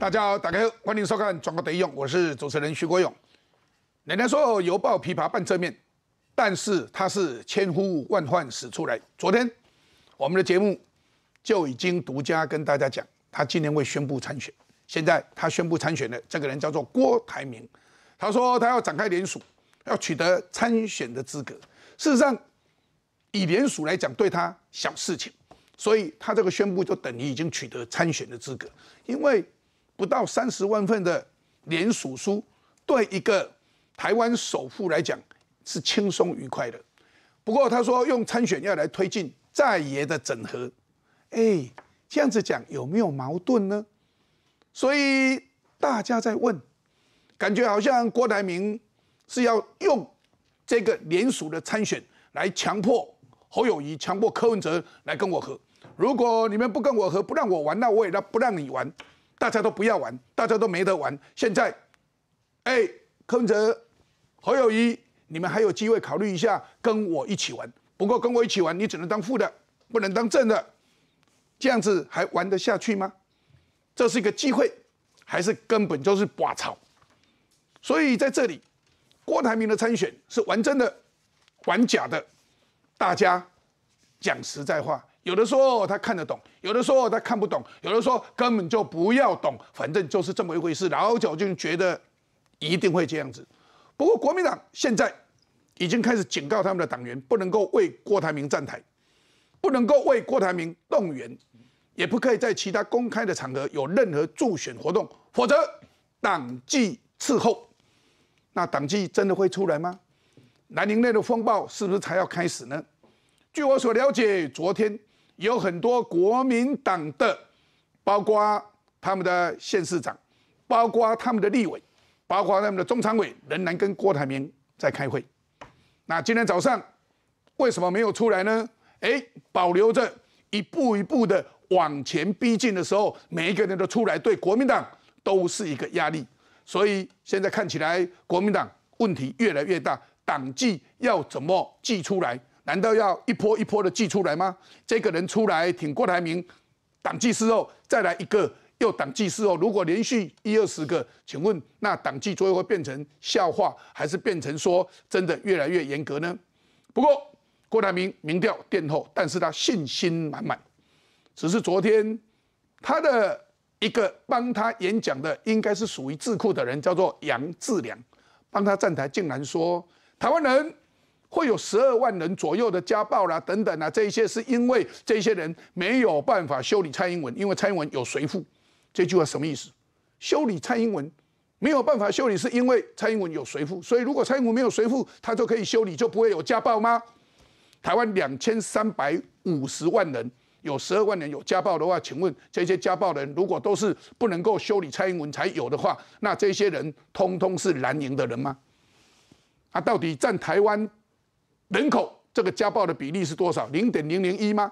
大家好，大家欢迎收看《转告得一勇》，我是主持人徐国勇。奶奶说“犹抱琵琶半遮面”，但是他是千呼万唤始出来。昨天我们的节目就已经独家跟大家讲，他今年会宣布参选。现在他宣布参选的这个人叫做郭台铭，他说他要展开联署，要取得参选的资格。事实上，以联署来讲，对他小事情，所以他这个宣布就等于已经取得参选的资格，因为。不到三十万份的联署书，对一个台湾首富来讲是轻松愉快的。不过他说用参选要来推进在野的整合，哎，这样子讲有没有矛盾呢？所以大家在问，感觉好像郭台铭是要用这个联署的参选来强迫侯友谊、强迫柯文哲来跟我合。如果你们不跟我合，不让我玩，那我也让不让你玩。大家都不要玩，大家都没得玩。现在，哎，柯文哲、侯友谊，你们还有机会考虑一下，跟我一起玩。不过，跟我一起玩，你只能当副的，不能当正的。这样子还玩得下去吗？这是一个机会，还是根本就是拔草？所以在这里，郭台铭的参选是玩真的，玩假的？大家讲实在话。有的说他看得懂，有的说他看不懂，有的说根本就不要懂，反正就是这么一回事。老蒋就觉得一定会这样子。不过国民党现在已经开始警告他们的党员，不能够为郭台铭站台，不能够为郭台铭动员，也不可以在其他公开的场合有任何助选活动，否则党纪伺候。那党纪真的会出来吗？南宁内的风暴是不是才要开始呢？据我所了解，昨天。有很多国民党的，包括他们的县市长，包括他们的立委，包括他们的中常委，仍然跟郭台铭在开会。那今天早上为什么没有出来呢？哎，保留着一步一步的往前逼近的时候，每一个人都出来，对国民党都是一个压力。所以现在看起来，国民党问题越来越大，党纪要怎么记出来？难道要一波一波的寄出来吗？这个人出来挺郭台铭，党纪事后再来一个又党纪事后，如果连续一二十个，请问那党纪最后会变成笑话，还是变成说真的越来越严格呢？不过郭台铭民调垫后，但是他信心满满。只是昨天他的一个帮他演讲的，应该是属于智库的人，叫做杨志良，帮他站台，竟然说台湾人。会有十二万人左右的家暴啦，等等啊，这一些是因为这些人没有办法修理蔡英文，因为蔡英文有随父。这句话什么意思？修理蔡英文没有办法修理，是因为蔡英文有随父。所以如果蔡英文没有随父，他就可以修理，就不会有家暴吗？台湾两千三百五十万人有十二万人有家暴的话，请问这些家暴人如果都是不能够修理蔡英文才有的话，那这些人通通是蓝营的人吗？啊，到底占台湾？人口这个家暴的比例是多少？零点零零一吗？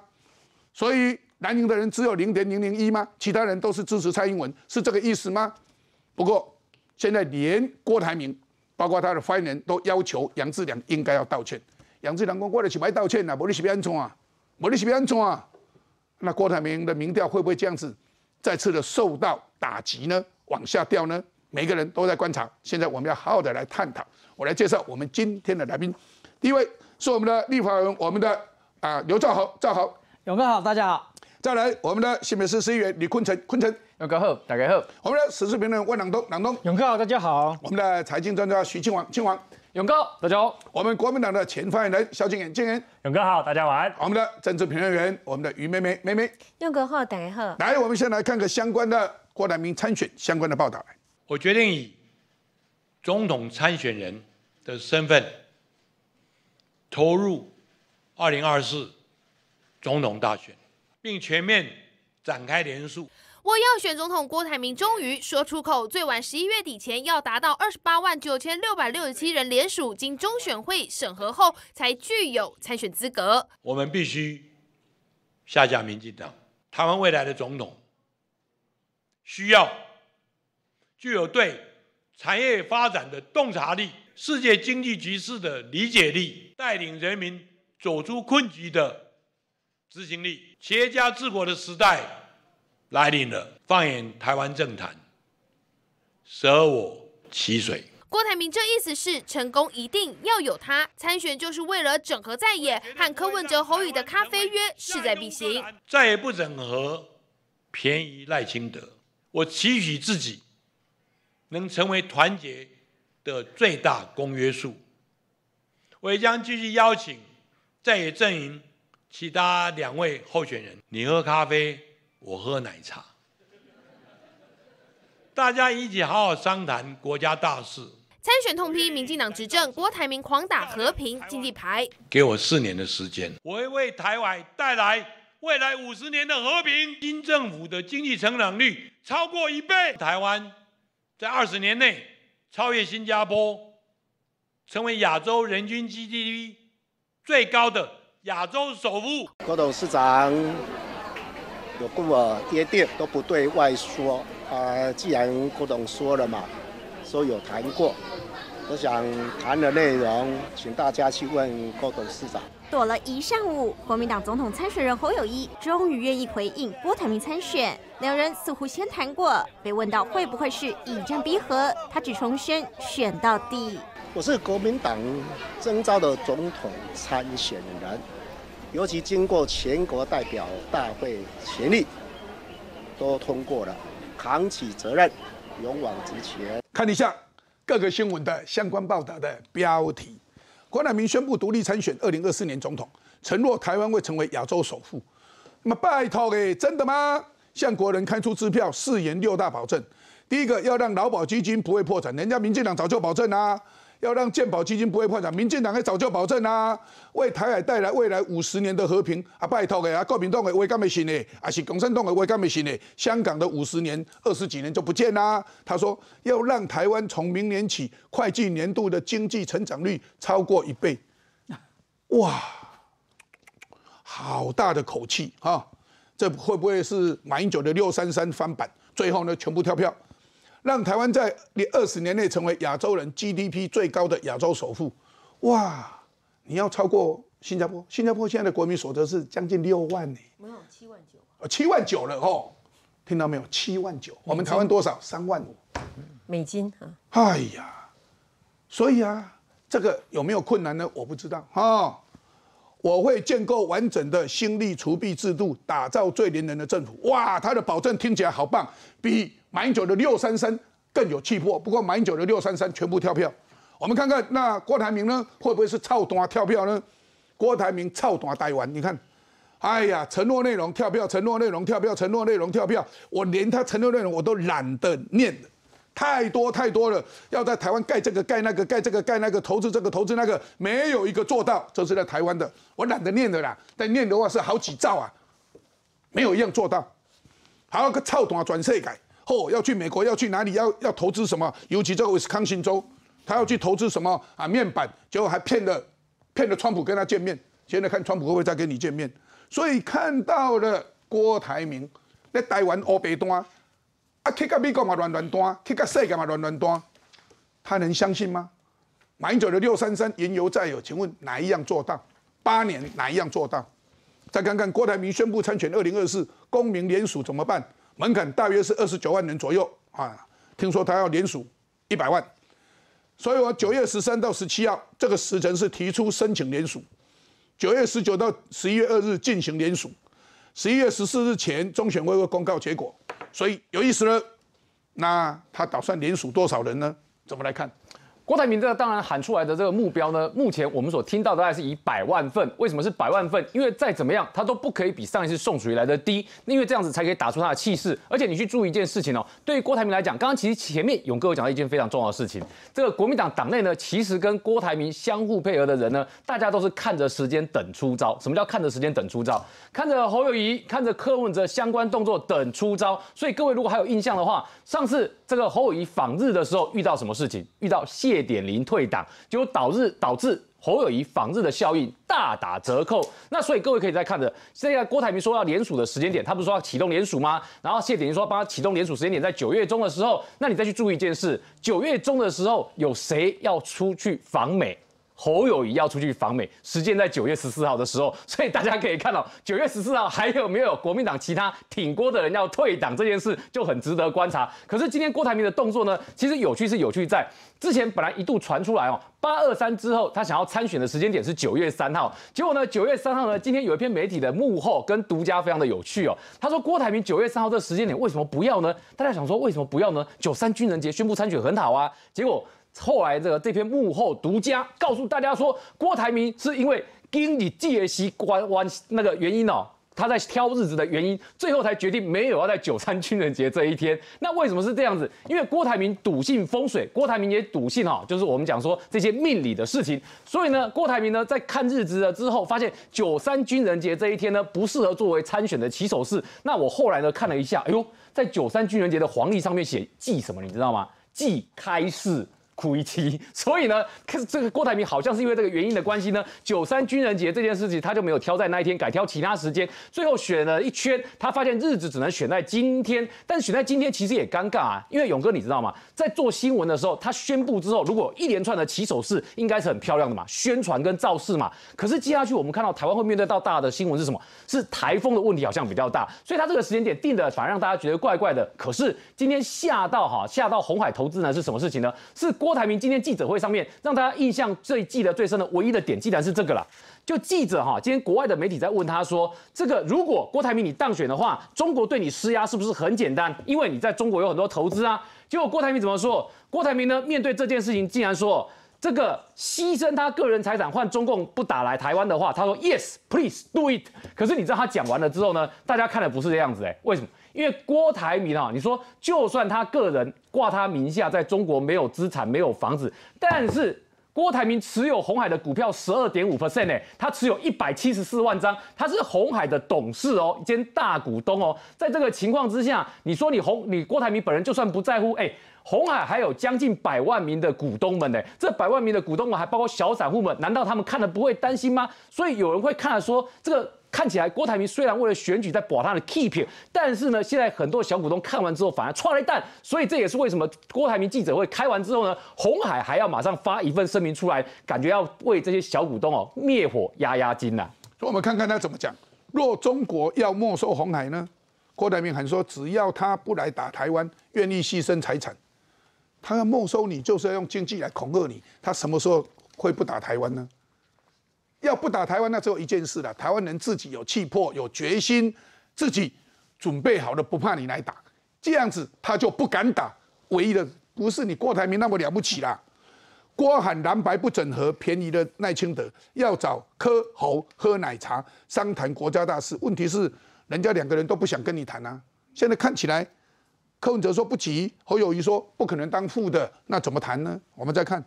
所以南宁的人只有零点零零一吗？其他人都是支持蔡英文，是这个意思吗？不过现在连郭台铭，包括他的发言人，都要求杨志良应该要道歉。杨志良公过来请我道歉啊！我你随便安怎啊？我你随便安怎啊？那郭台铭的民调会不会这样子再次的受到打击呢？往下掉呢？每个人都在观察。现在我们要好好的来探讨。我来介绍我们今天的来宾，第一位。是我们的立法人，我们的啊刘兆豪，兆豪，勇哥好，大家好。再来，我们的新北市市议员李坤城，坤城，勇哥好，大家好。我们的时事评论万朗东，朗东，勇哥好，大家好。我们的财经专家徐庆王，庆王，勇哥大家好。我们国民党的前发言人萧敬恩，敬恩，勇哥好，大家晚安。我们的政治评论员，我们的余妹妹，妹妹，勇哥好，大家好。来，我们先来看个相关的郭台铭参选相关的报道。我决定以总统参选人的身份。投入二零二四总统大选，并全面展开联署。我要选总统，郭台铭终于说出口，最晚十一月底前要达到二十八万九千六百六十七人联署，经中选会审核后才具有参选资格。我们必须下架民进党，台湾未来的总统需要具有对产业发展的洞察力。世界经济局势的理解力，带领人民走出困局的执行力，企业家治国的时代来临了。放眼台湾政坛，舍我其谁？郭台铭这意思是成功一定要有他参选，就是为了整合在野和柯文哲侯宇的咖啡约势在必行。再也不整合，便宜赖清德。我期许自己能成为团结。的最大公约数。我也将继续邀请在野阵营其他两位候选人，你喝咖啡，我喝奶茶，大家一起好好商谈国家大事。参选痛批民进党执政，郭台铭狂打和平经济牌。给我四年的时间，我会为台湾带来未来五十年的和平。新政府的经济成长率超过一倍，台湾在二十年内。超越新加坡，成为亚洲人均 GDP 最高的亚洲首富。郭董事长有跟我约定，都不对外说。啊，既然郭董说了嘛，说有谈过，我想谈的内容，请大家去问郭董事长。躲了一上午，国民党总统参选人侯友谊终于愿意回应郭台铭参选。两人似乎先谈过，被问到会不会是以战逼和，他只重申选到底。我是国民党征召的总统参选人，尤其经过全国代表大会全力都通过了，扛起责任，勇往直前。看一下各个新闻的相关报道的标题，郭台铭宣布独立参选二零二四年总统，承诺台湾会成为亚洲首富。那么拜托嘞，真的吗？向国人开出支票，誓言六大保证：第一个要让劳保基金不会破产，人家民进党早就保证啦；要让健保基金不会破产，民进党也早就保证啦。为台海带来未来五十年的和平，啊拜托的啊，国民党的为干咩事呢？啊是共产党为干咩行呢？香港的五十年、二十几年就不见啦。他说要让台湾从明年起会计年度的经济成长率超过一倍，哇，好大的口气啊！这会不会是马英九的六三三翻版？最后呢，全部跳票，让台湾在你二十年内成为亚洲人 GDP 最高的亚洲首富？哇！你要超过新加坡，新加坡现在的国民所得是将近六万呢，没有七万九啊，七万九了哦，听到没有？七万九，我们台湾多少？三万五美金啊！哎呀，所以啊，这个有没有困难呢？我不知道啊。我会建构完整的新力除弊制度，打造最连能的政府。哇，他的保证听起来好棒，比满九的六三三更有气魄。不过满九的六三三全部跳票，我们看看那郭台铭呢，会不会是操懂啊跳票呢？郭台铭操懂啊，大玩。你看，哎呀，承诺内容跳票，承诺内容跳票，承诺内容跳票，我连他承诺内容我都懒得念。太多太多了，要在台湾盖这个盖那个盖这个盖那个，投资这个投资那个，没有一个做到。这是在台湾的，我懒得念的啦。但念的话是好几兆啊，没有一样做到。有个操懂啊，转设改哦，要去美国要去哪里要要投资什么？尤其这个威斯康星州，他要去投资什么啊面板？结果还骗了骗了川普跟他见面。现在看川普会不会再跟你见面？所以看到了郭台铭在台湾挖白单。去到美国嘛乱软弹，去到世界嘛乱乱弹，他能相信吗？买走的六三三原油在有，请问哪一样做到？八年哪一样做到？再看看郭台铭宣布参选二零二四公民联署怎么办？门槛大约是二十九万人左右啊！听说他要联署一百万，所以，我九月十三到十七号这个时辰是提出申请联署，九月十九到十一月二日进行联署，十一月十四日前中选会会公告结果。所以有意思了，那他打算连署多少人呢？怎么来看？郭台铭这个当然喊出来的这个目标呢，目前我们所听到的，大概是以百万份。为什么是百万份？因为再怎么样，他都不可以比上一次宋楚瑜来的低，因为这样子才可以打出他的气势。而且你去注意一件事情哦，对于郭台铭来讲，刚刚其实前面勇哥有讲到一件非常重要的事情，这个国民党党内呢，其实跟郭台铭相互配合的人呢，大家都是看着时间等出招。什么叫看着时间等出招？看着侯友谊，看着柯文哲相关动作等出招。所以各位如果还有印象的话，上次这个侯友谊访日的时候遇到什么事情？遇到谢。谢点零退党，就导致导致侯友谊访日的效应大打折扣。那所以各位可以再看着，现在郭台铭说要联署的时间点，他不是说要启动联署吗？然后谢点零说帮他启动联署时间点在九月中的时候。那你再去注意一件事，九月中的时候有谁要出去访美？侯友谊要出去访美，时间在九月十四号的时候，所以大家可以看到，九月十四号还有没有国民党其他挺郭的人要退党这件事就很值得观察。可是今天郭台铭的动作呢，其实有趣是有趣在，之前本来一度传出来哦，八二三之后他想要参选的时间点是九月三号，结果呢，九月三号呢，今天有一篇媒体的幕后跟独家非常的有趣哦，他说郭台铭九月三号这时间点为什么不要呢？大家想说为什么不要呢？九三军人节宣布参选很好啊，结果。后来这个这篇幕后独家告诉大家说，郭台铭是因为经理借息关关那个原因哦，他在挑日子的原因，最后才决定没有要在九三军人节这一天。那为什么是这样子？因为郭台铭笃信风水，郭台铭也笃信哦，就是我们讲说这些命理的事情。所以呢，郭台铭呢在看日子了之后，发现九三军人节这一天呢不适合作为参选的起手式。那我后来呢看了一下，哎呦，在九三军人节的黄历上面写忌什么，你知道吗？忌开市。哭一期，所以呢，可是这个郭台铭好像是因为这个原因的关系呢，九三军人节这件事情他就没有挑在那一天，改挑其他时间，最后选了一圈，他发现日子只能选在今天，但选在今天其实也尴尬啊，因为勇哥你知道吗？在做新闻的时候，他宣布之后，如果一连串的起手式应该是很漂亮的嘛，宣传跟造势嘛，可是接下去我们看到台湾会面对到大的新闻是什么？是台风的问题好像比较大，所以他这个时间点定的反而让大家觉得怪怪的。可是今天下到哈下到红海投资呢是什么事情呢？是。郭台铭今天记者会上面，让大家印象最记得最深的唯一的点，竟然是这个了。就记者哈，今天国外的媒体在问他说，这个如果郭台铭你当选的话，中国对你施压是不是很简单？因为你在中国有很多投资啊。结果郭台铭怎么说？郭台铭呢，面对这件事情，竟然说这个牺牲他个人财产换中共不打来台湾的话，他说 yes please do it。可是你知道他讲完了之后呢，大家看的不是这样子哎，为什么？因为郭台铭啊，你说就算他个人挂他名下，在中国没有资产、没有房子，但是郭台铭持有红海的股票十二点五 percent，哎，他持有一百七十四万张，他是红海的董事哦，兼大股东哦。在这个情况之下，你说你红你郭台铭本人就算不在乎，哎，红海还有将近百万名的股东们呢，这百万名的股东们还包括小散户们，难道他们看了不会担心吗？所以有人会看了说这个。看起来郭台铭虽然为了选举在保他的 k e e p 但是呢，现在很多小股东看完之后反而踹了一蛋，所以这也是为什么郭台铭记者会开完之后呢，红海还要马上发一份声明出来，感觉要为这些小股东哦灭火压压惊呐。我们看看他怎么讲。若中国要没收红海呢，郭台铭喊说，只要他不来打台湾，愿意牺牲财产，他要没收你就是要用经济来恐吓你，他什么时候会不打台湾呢？要不打台湾，那只有一件事了：台湾人自己有气魄、有决心，自己准备好了，不怕你来打。这样子他就不敢打。唯一的不是你郭台铭那么了不起啦。郭喊蓝白不整合，便宜了赖清德，要找柯侯喝奶茶商谈国家大事。问题是人家两个人都不想跟你谈啊。现在看起来，柯文哲说不急，侯友谊说不可能当副的，那怎么谈呢？我们再看。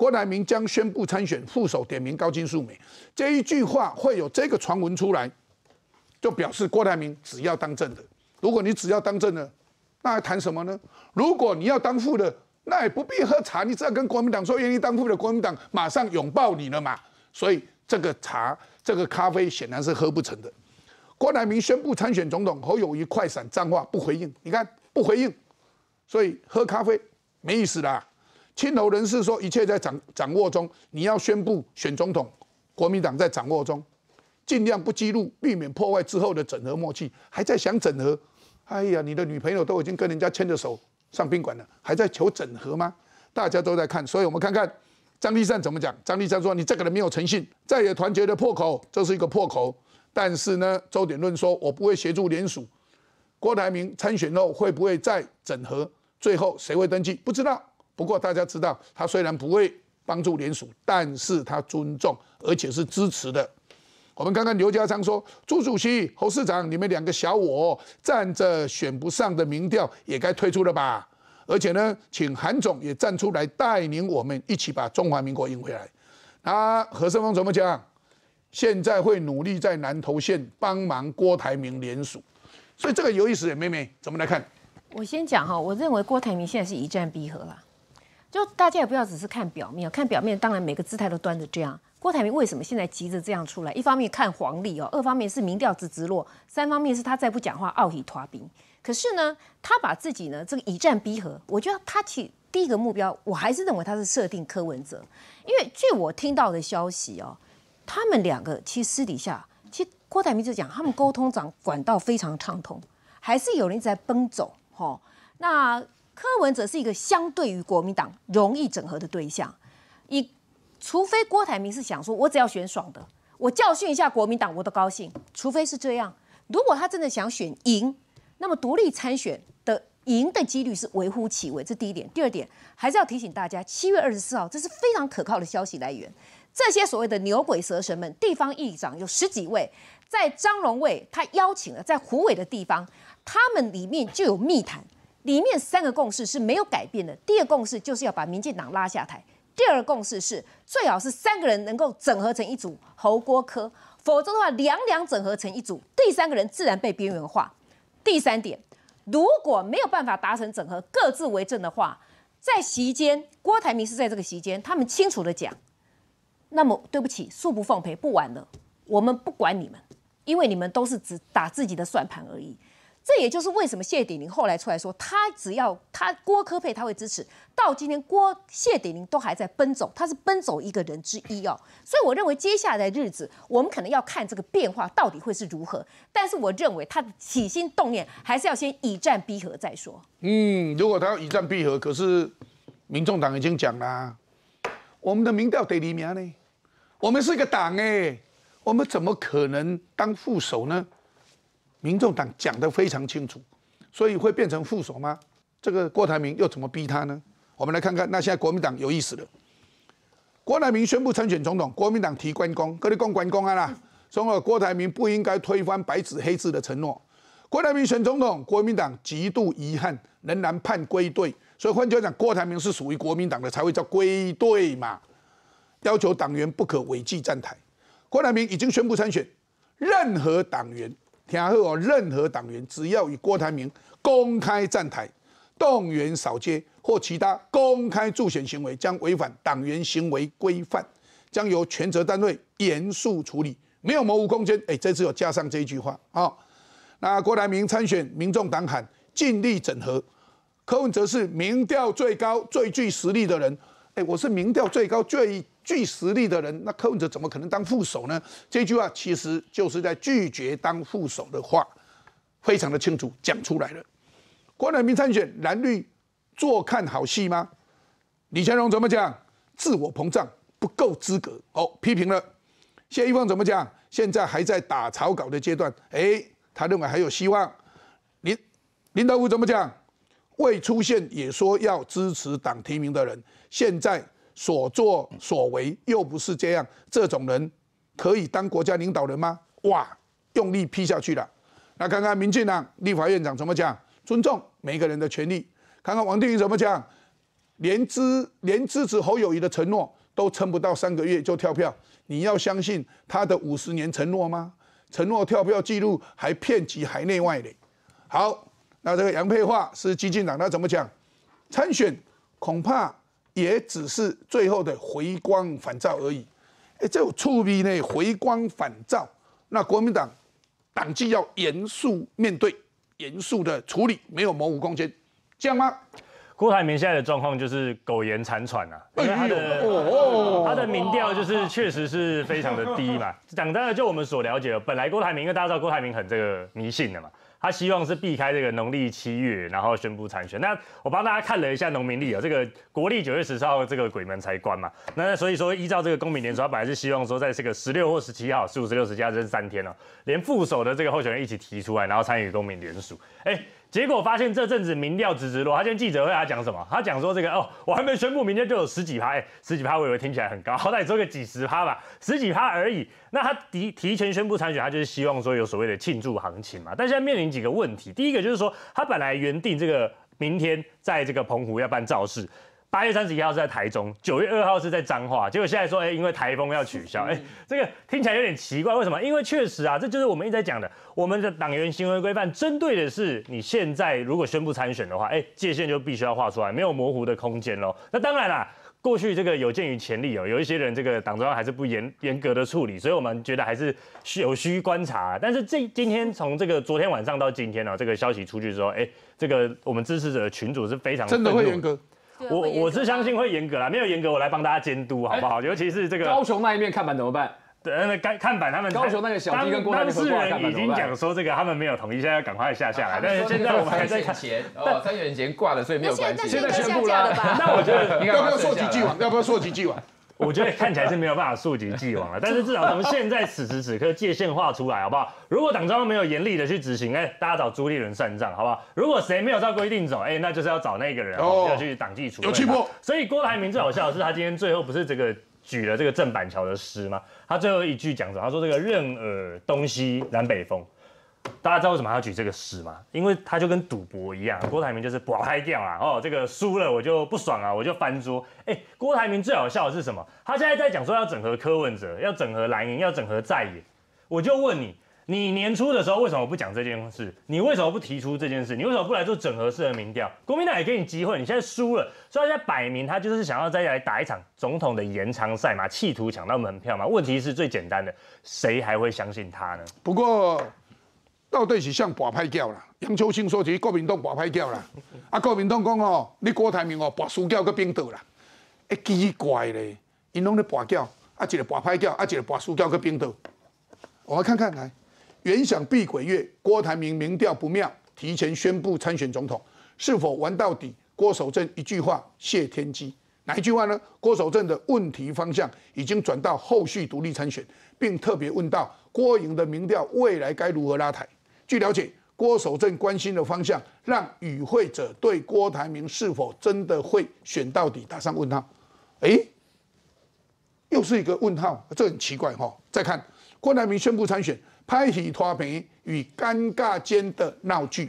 郭台铭将宣布参选副手，点名高金素梅。这一句话会有这个传闻出来，就表示郭台铭只要当正的。如果你只要当正的，那还谈什么呢？如果你要当副的，那也不必喝茶，你只要跟国民党说愿意当副的，国民党马上拥抱你了嘛。所以这个茶、这个咖啡显然是喝不成的。郭台铭宣布参选总统，侯友谊快闪脏话不回应，你看不回应，所以喝咖啡没意思啦。青楼人士说：“一切在掌掌握中，你要宣布选总统，国民党在掌握中，尽量不激怒，避免破坏之后的整合默契。还在想整合？哎呀，你的女朋友都已经跟人家牵着手上宾馆了，还在求整合吗？大家都在看，所以我们看看张立善怎么讲。张立善说：‘你这个人没有诚信，再也团结的破口，这是一个破口。’但是呢，周点论说：‘我不会协助联署，郭台铭参选后会不会再整合？最后谁会登记？不知道。’”不过大家知道，他虽然不会帮助联署，但是他尊重而且是支持的。我们看看刘家昌说：“朱主席、侯市长，你们两个小我站着选不上的民调也该退出了吧？而且呢，请韩总也站出来带领我们一起把中华民国赢回来。”那何盛峰怎么讲？现在会努力在南投县帮忙郭台铭联署，所以这个有意思。妹妹怎么来看？我先讲哈，我认为郭台铭现在是一战必和啦。就大家也不要只是看表面看表面当然每个姿态都端着这样。郭台铭为什么现在急着这样出来？一方面看黄历哦，二方面是民调直直落，三方面是他再不讲话，奥体拖兵。可是呢，他把自己呢这个以战逼和，我觉得他其第一个目标，我还是认为他是设定柯文哲，因为据我听到的消息哦，他们两个其实私底下，其实郭台铭就讲他们沟通长管道非常畅通，还是有人在奔走哈。那。柯文哲是一个相对于国民党容易整合的对象，你除非郭台铭是想说我只要选爽的，我教训一下国民党我都高兴。除非是这样，如果他真的想选赢，那么独立参选的赢的几率是微乎其微。这第一点，第二点还是要提醒大家，七月二十四号，这是非常可靠的消息来源。这些所谓的牛鬼蛇神们，地方议长有十几位，在张荣卫他邀请了，在胡伟的地方，他们里面就有密谈。里面三个共识是没有改变的。第二共识就是要把民进党拉下台。第二共识是最好是三个人能够整合成一组侯郭科，否则的话两两整合成一组，第三个人自然被边缘化。第三点，如果没有办法达成整合各自为政的话，在席间郭台铭是在这个席间，他们清楚的讲，那么对不起，恕不奉陪，不玩了，我们不管你们，因为你们都是只打自己的算盘而已。这也就是为什么谢鼎铭后来出来说，他只要他郭科佩他会支持。到今天，郭谢鼎铭都还在奔走，他是奔走一个人之一哦。所以我认为接下来日子，我们可能要看这个变化到底会是如何。但是我认为他的起心动念还是要先以战必和再说。嗯，如果他要以战必和，可是民众党已经讲啦，我们的民调得理名呢，我们是一个党哎，我们怎么可能当副手呢？民众党讲得非常清楚，所以会变成副手吗？这个郭台铭又怎么逼他呢？我们来看看。那现在国民党有意思的，郭台铭宣布参选总统，国民党提关公，各你共关公啊。所以郭台铭不应该推翻白纸黑字的承诺。郭台铭选总统，国民党极度遗憾，仍然判归队。所以换句话讲，郭台铭是属于国民党的，才会叫归队嘛。要求党员不可违纪站台。郭台铭已经宣布参选，任何党员。今后，任何党员只要与郭台铭公开站台、动员扫街或其他公开助选行为，将违反党员行为规范，将由全责单位严肃处理，没有模糊空间。哎，这次有加上这一句话啊！那郭台铭参选，民众党喊尽力整合，柯文哲是民调最高、最具实力的人。哎，我是民调最高、最……具实力的人，那柯文哲怎么可能当副手呢？这句话其实就是在拒绝当副手的话，非常的清楚讲出来了。郭乃明参选蓝绿坐看好戏吗？李乾荣怎么讲？自我膨胀不够资格，哦，批评了。谢一峰怎么讲？现在还在打草稿的阶段，哎，他认为还有希望。林林德武怎么讲？未出现也说要支持党提名的人，现在。所作所为又不是这样，这种人可以当国家领导人吗？哇，用力批下去了。那看看民进党立法院长怎么讲，尊重每个人的权利。看看王定宇怎么讲，连支连支持侯友谊的承诺都撑不到三个月就跳票，你要相信他的五十年承诺吗？承诺跳票记录还遍及海内外嘞。好，那这个杨佩桦是激进党，他怎么讲？参选恐怕。也只是最后的回光返照而已，哎，这种触壁那回光返照，那国民党党纪要严肃面对，严肃的处理，没有模糊空间，这样吗？郭台铭现在的状况就是苟延残喘啊，因为他的他的民调就是确实是非常的低嘛。讲真的就我们所了解的，本来郭台铭，因为大家知道郭台铭很这个迷信的嘛。他希望是避开这个农历七月，然后宣布参选。那我帮大家看了一下农民历啊，这个国历九月十四号这个鬼门才关嘛。那所以说依照这个公民联署，他本来是希望说在这个十六或十七号，十五、十六、十七号这三天呢，连副手的这个候选人一起提出来，然后参与公民联署。哎。结果发现这阵子民调直直落，他现在记者会他讲什么？他讲说这个哦，我还没宣布明天就有十几趴，十几趴，我以为听起来很高，好歹也个几十趴吧，十几趴而已。那他提提前宣布参选，他就是希望说有所谓的庆祝行情嘛。但现在面临几个问题，第一个就是说他本来原定这个明天在这个澎湖要办造势。八月三十一号是在台中，九月二号是在彰化，结果现在说，哎，因为台风要取消，哎，这个听起来有点奇怪，为什么？因为确实啊，这就是我们一直在讲的，我们的党员行为规范针对的是你现在如果宣布参选的话，哎，界限就必须要画出来，没有模糊的空间喽。那当然啦，过去这个有鉴于潜力哦，有一些人这个党中央还是不严严格的处理，所以我们觉得还是有需观察。但是这今天从这个昨天晚上到今天呢，这个消息出去之后，哎，这个我们支持者的群主是非常真的会严格。我我是相信会严格啦，没有严格我来帮大家监督，好不好？尤其是这个高雄那一面看板怎么办？对，那该看板他们高雄那个小弟跟郭台铭已经讲说这个他们没有同意，现在要赶快下下来。但是现在我们还在看，前，哦，三元前挂了，所以没有关系。现在宣布了吧？那我觉得 要不要说几句话？要不要说几句话？我觉得看起来是没有办法溯及既往了，但是至少从现在此时此刻界限画出来，好不好？如果党中央没有严厉的去执行，哎，大家找朱立伦算账，好不好？如果谁没有照规定走，哎，那就是要找那个人，哦、要去党纪处。有气魄。所以郭台铭最好笑的是，他今天最后不是这个举了这个郑板桥的诗吗？他最后一句讲什么？他说这个任尔东西南北风。大家知道为什么他举这个事吗？因为他就跟赌博一样，郭台铭就是搏嗨掉啊！哦，这个输了我就不爽啊，我就翻桌。哎，郭台铭最好笑的是什么？他现在在讲说要整合柯文哲，要整合蓝营，要整合在野。我就问你，你年初的时候为什么不讲这件事？你为什么不提出这件事？你为什么不来做整合式的民调？国民党也给你机会，你现在输了，所以他现在摆明他就是想要再来打一场总统的延长赛嘛，企图抢到门票嘛。问题是最简单的，谁还会相信他呢？不过。到底是向拔派叫啦？杨秋清说就是国民党拔派叫啦。啊，国民党讲哦，你郭台铭哦拔输教个冰岛啦，一奇怪咧，因拢咧拔教，啊一个拔派教，啊一个拔输教个冰岛。我们看看来，原想避鬼月，郭台铭民调不妙，提前宣布参选总统，是否玩到底？郭守正一句话，谢天机。哪一句话呢？郭守正的问题方向已经转到后续独立参选，并特别问到郭颖的民调未来该如何拉抬。据了解，郭守正关心的方向，让与会者对郭台铭是否真的会选到底打上问号。哎，又是一个问号，这很奇怪哈。再看郭台铭宣布参选，拍起拖平与尴尬间的闹剧。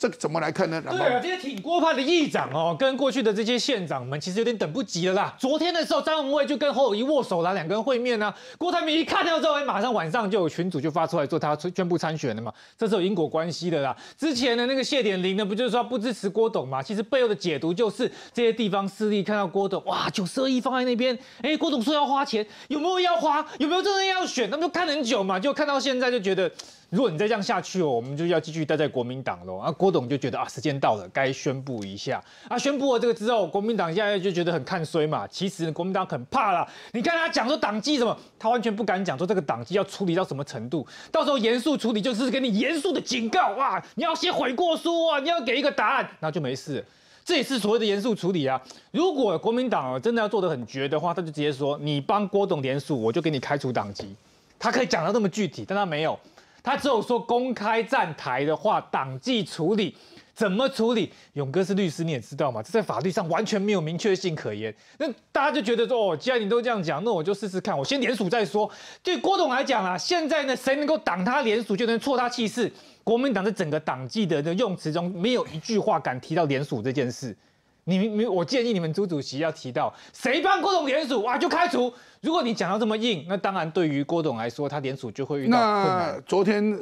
这怎么来看呢？对啊，这些挺郭派的议长哦，跟过去的这些县长们，其实有点等不及了啦。昨天的时候，张红卫就跟侯友谊握手啦，两个人会面呢。郭台铭一看到之后，马上晚上就有群主就发出来说他宣布参选了嘛，这是有因果关系的啦。之前的那个谢点玲呢，不就是说不支持郭董嘛？其实背后的解读就是这些地方势力看到郭董哇，九十二亿放在那边，哎，郭董说要花钱，有没有要花？有没有真的要选？那不就看很久嘛，就看到现在就觉得。如果你再这样下去哦，我们就要继续待在国民党喽。啊，郭董就觉得啊，时间到了，该宣布一下啊。宣布了这个之后，国民党现在就觉得很看衰嘛。其实国民党很怕了，你看他讲说党纪什么，他完全不敢讲说这个党纪要处理到什么程度。到时候严肃处理就是给你严肃的警告哇，你要写悔过书啊，你要给一个答案，那就没事。这也是所谓的严肃处理啊。如果国民党真的要做的很绝的话，他就直接说你帮郭董联署，我就给你开除党籍。他可以讲到那么具体，但他没有。他只有说公开站台的话，党纪处理怎么处理？勇哥是律师，你也知道嘛，这在法律上完全没有明确性可言。那大家就觉得说，哦，既然你都这样讲，那我就试试看，我先联署再说。对郭董来讲啊，现在呢，谁能够挡他联署，就能挫他气势。国民党在整个党纪的用词中，没有一句话敢提到联署这件事。你明，我建议你们朱主席要提到谁帮郭董联署哇就开除。如果你讲到这么硬，那当然对于郭董来说，他联署就会遇到那昨天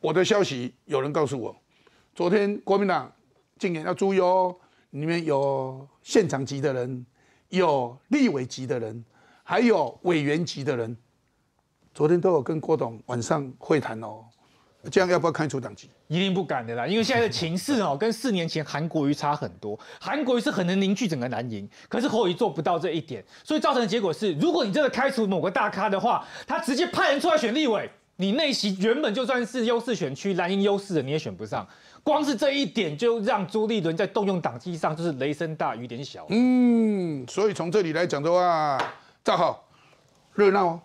我的消息，有人告诉我，昨天国民党今年要注意哦，里面有县长级的人，有立委级的人，还有委员级的人，昨天都有跟郭董晚上会谈哦。这样要不要开除党籍？一定不敢的啦，因为现在的情势哦，跟四年前韩国瑜差很多。韩国瑜是很能凝聚整个蓝营，可是侯友做不到这一点，所以造成的结果是，如果你真的开除某个大咖的话，他直接派人出来选立委，你内席原本就算是优势选区蓝营优势的，你也选不上。光是这一点，就让朱立伦在动用党籍上就是雷声大雨点小。嗯，所以从这里来讲的话，站好热闹哦。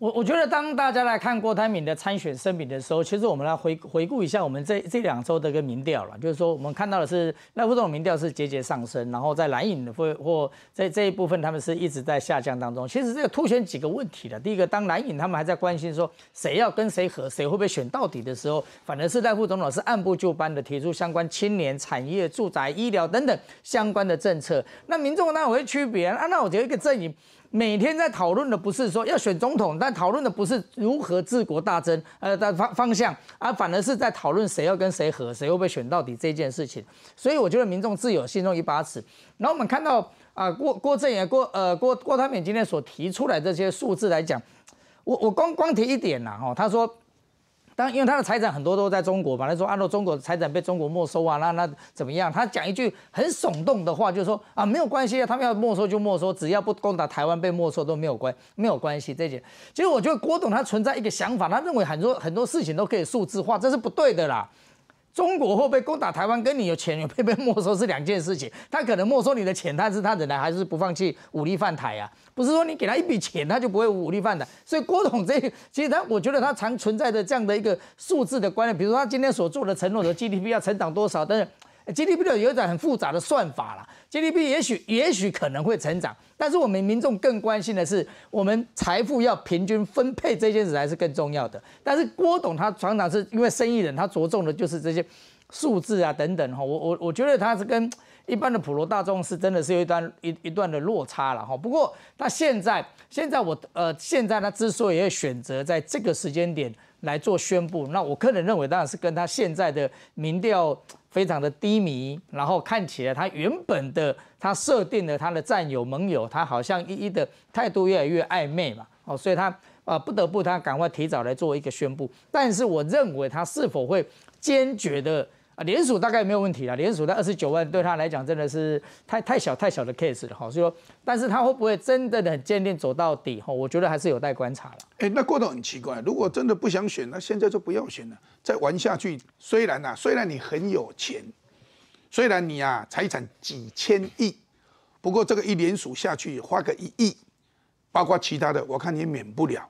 我我觉得，当大家来看郭台铭的参选声明的时候，其实我们来回回顾一下我们这这两周的一个民调了。就是说，我们看到的是赖副总民调是节节上升，然后在蓝影的或或在这一部分，他们是一直在下降当中。其实这个凸显几个问题的。第一个，当蓝影他们还在关心说谁要跟谁合，谁会不会选到底的时候，反而是赖副总总是按部就班的提出相关青年、产业、住宅、医疗等等相关的政策。那民众当然会区别啊，那我得一个阵营。每天在讨论的不是说要选总统，但讨论的不是如何治国大政，呃，的方方向啊，反而是在讨论谁要跟谁和，谁会被选到底这件事情。所以我觉得民众自有心中一把尺。然后我们看到啊，郭郭正言、郭呃郭郭台铭今天所提出来这些数字来讲，我我光光提一点呐，哦，他说。但因为他的财产很多都在中国，嘛，他说按照中国财产被中国没收啊，那那怎么样？他讲一句很耸动的话，就是说啊，没有关系啊，他们要没收就没收，只要不攻打台湾被没收都没有关没有关系。这些其实我觉得郭董他存在一个想法，他认为很多很多事情都可以数字化，这是不对的啦。中国会不会攻打台湾，跟你有钱有被没收是两件事情。他可能没收你的钱，但是他仍然还是不放弃武力犯台啊！不是说你给他一笔钱，他就不会武力犯台。所以郭董这其实他，我觉得他常存在着这样的一个数字的观念，比如说他今天所做的承诺的 GDP 要成长多少，但是。GDP 有有一种很复杂的算法啦 g d p 也许也许可能会成长，但是我们民众更关心的是我们财富要平均分配这件事还是更重要的。但是郭董他常常是因为生意人，他着重的就是这些数字啊等等哈。我我我觉得他是跟一般的普罗大众是真的是有一段一一段的落差了哈。不过他现在现在我呃现在他之所以会选择在这个时间点。来做宣布，那我个人认为当然是跟他现在的民调 非常的低迷，然后看起来他原本的他设定的他的战友盟友，他好像一一的态度越来越暧昧嘛，哦，所以他呃不得不他赶快提早来做一个宣布，但是我认为他是否会坚决的。啊，连署大概没有问题啦，连署在二十九万，对他来讲真的是太太小、太小的 case 了哈。所以说，但是他会不会真的很坚定走到底？哈，我觉得还是有待观察了。哎，那过得很奇怪，如果真的不想选，那现在就不要选了。再玩下去，虽然呐，虽然你很有钱，虽然你啊财产几千亿，不过这个一连署下去，花个一亿，包括其他的，我看也免不了。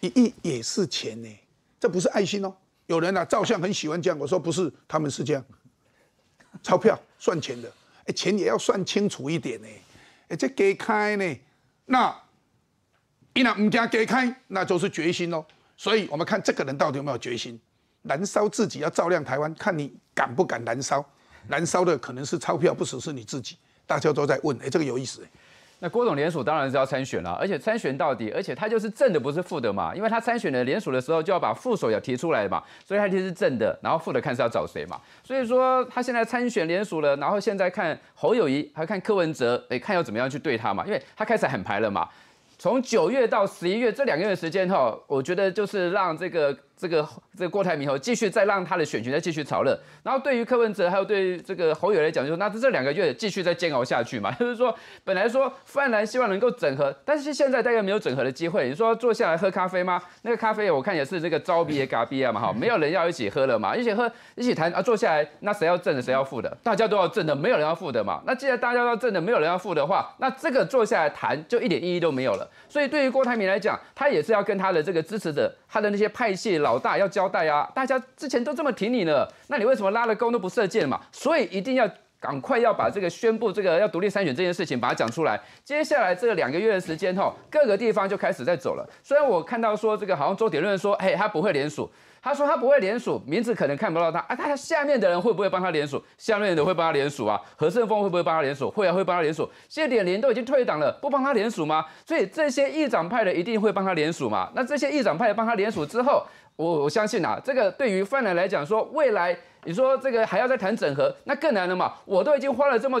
一亿也是钱呢，这不是爱心哦。有人啊，照相很喜欢这样。我说不是，他们是这样。钞票算钱的，哎，钱也要算清楚一点呢。哎，这给开呢？那一朗唔加给开，那就是决心喽。所以我们看这个人到底有没有决心，燃烧自己要照亮台湾，看你敢不敢燃烧。燃烧的可能是钞票，不只是你自己。大家都在问，哎，这个有意思。那郭总联署当然是要参选了，而且参选到底，而且他就是正的，不是负的嘛，因为他参选的联署的时候就要把副手要提出来嘛，所以他提是正的，然后负的看是要找谁嘛，所以说他现在参选联署了，然后现在看侯友谊，还看柯文哲，哎，看要怎么样去对他嘛，因为他开始喊牌了嘛，从九月到十一月这两个月时间哈，我觉得就是让这个。这个这个郭台铭继续再让他的选情再继续炒热，然后对于柯文哲还有对这个侯友来讲，就说那这两个月继续再煎熬下去嘛，就是说本来说泛蓝希望能够整合，但是现在大概没有整合的机会。你说坐下来喝咖啡吗？那个咖啡我看也是这个招逼也咖逼啊嘛，哈，没有人要一起喝了嘛，一起喝一起谈啊，坐下来那谁要挣的谁要付的，大家都要挣的，没有人要付的嘛。那既然大家要挣的，没有人要付的话，那这个坐下来谈就一点意义都没有了。所以对于郭台铭来讲，他也是要跟他的这个支持者。他的那些派系老大要交代啊！大家之前都这么挺你了，那你为什么拉了弓都不射箭嘛？所以一定要赶快要把这个宣布这个要独立参选这件事情把它讲出来。接下来这两个月的时间哈，各个地方就开始在走了。虽然我看到说这个好像周鼎论说，哎，他不会联署。他说他不会联署，名字可能看不到他啊。他下面的人会不会帮他联署？下面的人会帮他联署啊？何胜峰会不会帮他联署？会啊，会帮他联署。谢点林都已经退党了，不帮他联署吗？所以这些议长派的一定会帮他联署嘛？那这些议长派帮他联署之后，我我相信啊，这个对于犯人来讲，说未来你说这个还要再谈整合，那更难了嘛？我都已经花了这么。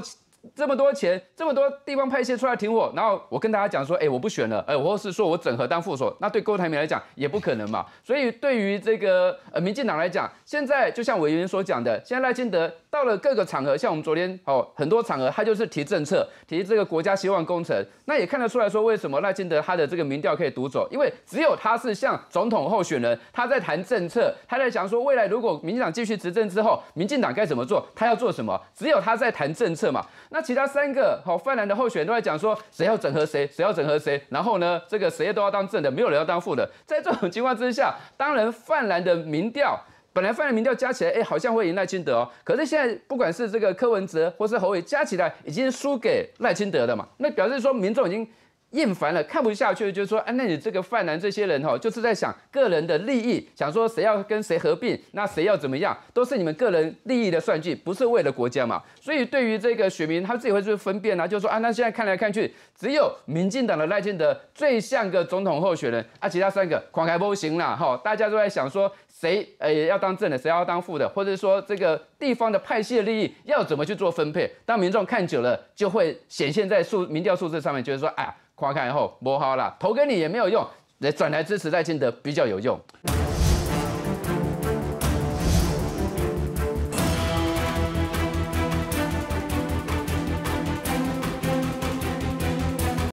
这么多钱，这么多地方派些出来挺我，然后我跟大家讲说，哎，我不选了，哎，我是说我整合当副手，那对郭台铭来讲也不可能嘛，所以对于这个呃民进党来讲，现在就像委员所讲的，现在赖清德。到了各个场合，像我们昨天哦，很多场合他就是提政策，提这个国家希望工程。那也看得出来说，为什么赖清德他的这个民调可以独走？因为只有他是像总统候选人，他在谈政策，他在想说未来如果民进党继续执政之后，民进党该怎么做，他要做什么？只有他在谈政策嘛。那其他三个好泛蓝的候选人都在讲说，谁要整合谁，谁要整合谁，然后呢，这个谁都要当正的，没有人要当副的。在这种情况之下，当然泛蓝的民调。本来泛蓝民调加起来，哎，好像会赢赖清德哦。可是现在不管是这个柯文哲或是侯伟，加起来已经输给赖清德了嘛。那表示说民众已经。厌烦了，看不下去就说：，哎，那你这个泛蓝这些人哦，就是在想个人的利益，想说谁要跟谁合并，那谁要怎么样，都是你们个人利益的算计，不是为了国家嘛。所以对于这个选民，他自己会去分辨啊，就说：，啊，那现在看来看去，只有民进党的赖清德最像个总统候选人，啊，其他三个狂开波行了哈，大家都在想说谁呃要当正的，谁要当副的，或者说这个地方的派系的利益要怎么去做分配。当民众看久了，就会显现在数民调数字上面，就是说，啊。花开以后摸好了，投给你也没有用，来转来支持赖清德比较有用。